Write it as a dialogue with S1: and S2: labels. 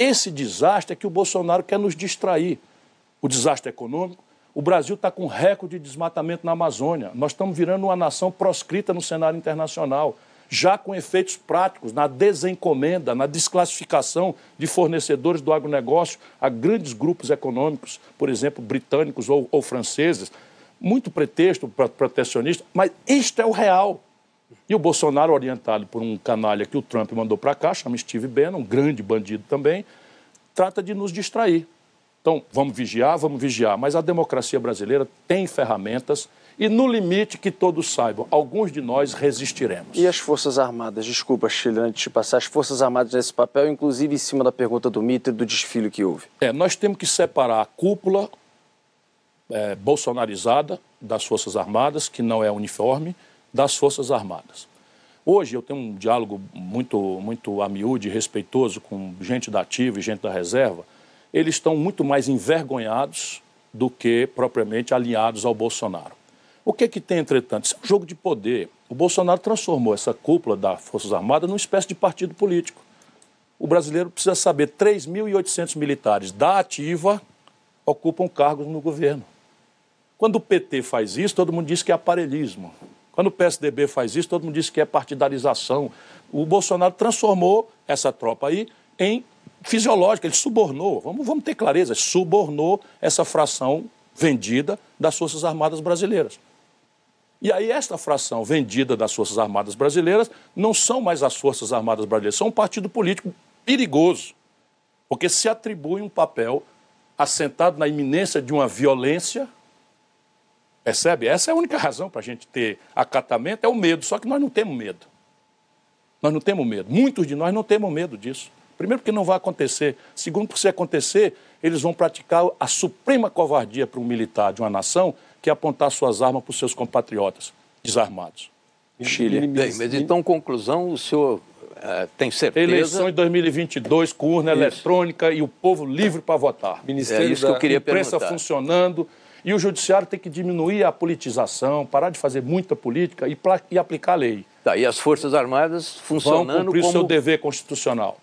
S1: Esse desastre é que o Bolsonaro quer nos distrair. O desastre econômico, o Brasil está com recorde de desmatamento na Amazônia. Nós estamos virando uma nação proscrita no cenário internacional, já com efeitos práticos na desencomenda, na desclassificação de fornecedores do agronegócio a grandes grupos econômicos, por exemplo, britânicos ou, ou franceses. Muito pretexto protecionista, mas isto é o real. E o Bolsonaro, orientado por um canalha que o Trump mandou para cá, chama Steve Bannon, um grande bandido também, trata de nos distrair. Então, vamos vigiar, vamos vigiar. Mas a democracia brasileira tem ferramentas e, no limite, que todos saibam, alguns de nós resistiremos. E as Forças Armadas? Desculpa, Chile, antes de passar, as Forças Armadas nesse papel, inclusive em cima da pergunta do mito e do desfile que houve. É, nós temos que separar a cúpula é, bolsonarizada das Forças Armadas, que não é uniforme, das Forças Armadas. Hoje eu tenho um diálogo muito, muito amiúde e respeitoso com gente da ativa e gente da reserva. Eles estão muito mais envergonhados do que propriamente alinhados ao Bolsonaro. O que é que tem, entretanto? Isso é um jogo de poder. O Bolsonaro transformou essa cúpula das Forças Armadas numa espécie de partido político. O brasileiro precisa saber: 3.800 militares da ativa ocupam cargos no governo. Quando o PT faz isso, todo mundo diz que é aparelhismo. Quando o PSDB faz isso, todo mundo diz que é partidarização. O Bolsonaro transformou essa tropa aí em fisiológica, ele subornou, vamos, vamos ter clareza, subornou essa fração vendida das Forças Armadas Brasileiras. E aí, esta fração vendida das Forças Armadas Brasileiras não são mais as Forças Armadas Brasileiras, são um partido político perigoso, porque se atribui um papel assentado na iminência de uma violência Percebe? Essa é a única razão para a gente ter acatamento, é o medo. Só que nós não temos medo. Nós não temos medo. Muitos de nós não temos medo disso. Primeiro, porque não vai acontecer. Segundo, porque se acontecer, eles vão praticar a suprema covardia para um militar de uma nação, que é apontar suas armas para os seus compatriotas desarmados. Chile. Bem, mas então, conclusão, o senhor Uh, tem certeza. Eleição em 2022 com urna Isso. eletrônica e o povo livre para votar. Ministério é isso da... que eu queria imprensa funcionando, e o judiciário tem que diminuir a politização, parar de fazer muita política e, e aplicar a lei. Tá, e as Forças Armadas funcionando Vão cumprir como... seu dever constitucional.